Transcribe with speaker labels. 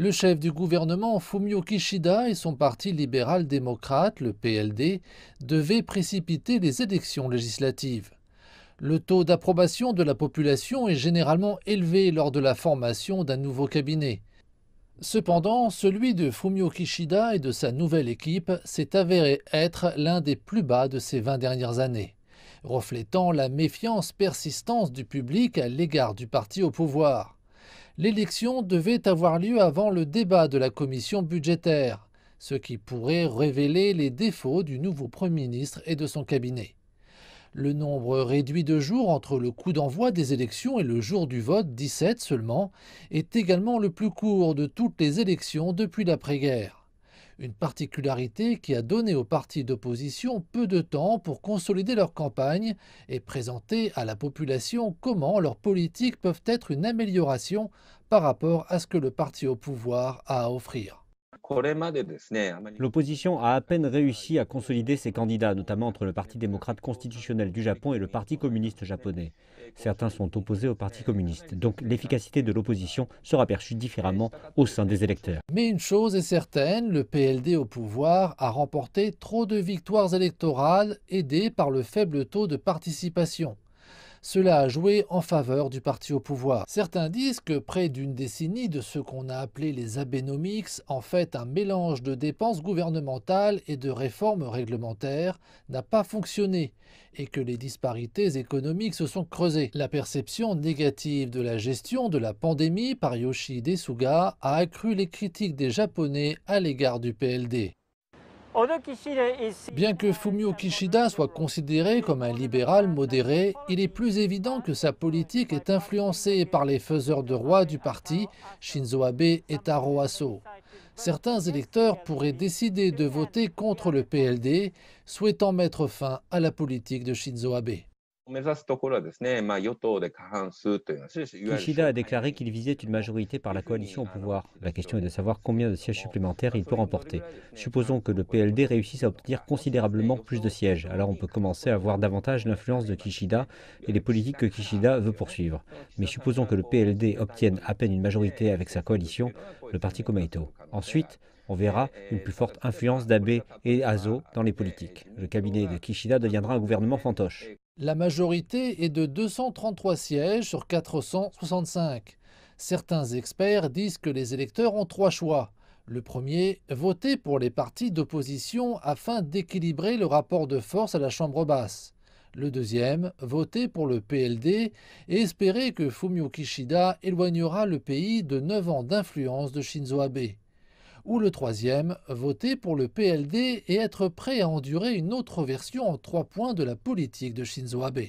Speaker 1: Le chef du gouvernement Fumio Kishida et son parti libéral-démocrate, le PLD, devaient précipiter les élections législatives. Le taux d'approbation de la population est généralement élevé lors de la formation d'un nouveau cabinet. Cependant, celui de Fumio Kishida et de sa nouvelle équipe s'est avéré être l'un des plus bas de ces 20 dernières années, reflétant la méfiance persistante du public à l'égard du parti au pouvoir l'élection devait avoir lieu avant le débat de la commission budgétaire, ce qui pourrait révéler les défauts du nouveau Premier ministre et de son cabinet. Le nombre réduit de jours entre le coup d'envoi des élections et le jour du vote, 17 seulement, est également le plus court de toutes les élections depuis l'après-guerre. Une particularité qui a donné aux partis d'opposition peu de temps pour consolider leur campagne et présenter à la population comment leurs politiques peuvent être une amélioration par rapport à ce que le parti au pouvoir a à offrir.
Speaker 2: L'opposition a à peine réussi à consolider ses candidats, notamment entre le Parti démocrate constitutionnel du Japon et le Parti communiste japonais. Certains sont opposés au Parti communiste, donc l'efficacité de l'opposition sera perçue différemment au sein des électeurs.
Speaker 1: Mais une chose est certaine, le PLD au pouvoir a remporté trop de victoires électorales aidées par le faible taux de participation. Cela a joué en faveur du parti au pouvoir. Certains disent que près d'une décennie de ce qu'on a appelé les abénomics, en fait un mélange de dépenses gouvernementales et de réformes réglementaires, n'a pas fonctionné et que les disparités économiques se sont creusées. La perception négative de la gestion de la pandémie par Yoshi Desuga a accru les critiques des Japonais à l'égard du PLD. Bien que Fumio Kishida soit considéré comme un libéral modéré, il est plus évident que sa politique est influencée par les faiseurs de roi du parti, Shinzo Abe et Taro Aso. Certains électeurs pourraient décider de voter contre le PLD, souhaitant mettre fin à la politique de Shinzo Abe. Kishida a déclaré qu'il visait une majorité par la coalition au pouvoir.
Speaker 2: La question est de savoir combien de sièges supplémentaires il peut remporter. Supposons que le PLD réussisse à obtenir considérablement plus de sièges. Alors on peut commencer à voir davantage l'influence de Kishida et les politiques que Kishida veut poursuivre. Mais supposons que le PLD obtienne à peine une majorité avec sa coalition, le parti Komeito. Ensuite, on verra une plus forte influence d'Abe et Azo dans les politiques. Le cabinet de Kishida deviendra un gouvernement fantoche.
Speaker 1: La majorité est de 233 sièges sur 465. Certains experts disent que les électeurs ont trois choix. Le premier, voter pour les partis d'opposition afin d'équilibrer le rapport de force à la Chambre basse. Le deuxième, voter pour le PLD et espérer que Fumio Kishida éloignera le pays de 9 ans d'influence de Shinzo Abe ou le troisième, voter pour le PLD et être prêt à endurer une autre version en trois points de la politique de Shinzo Abe.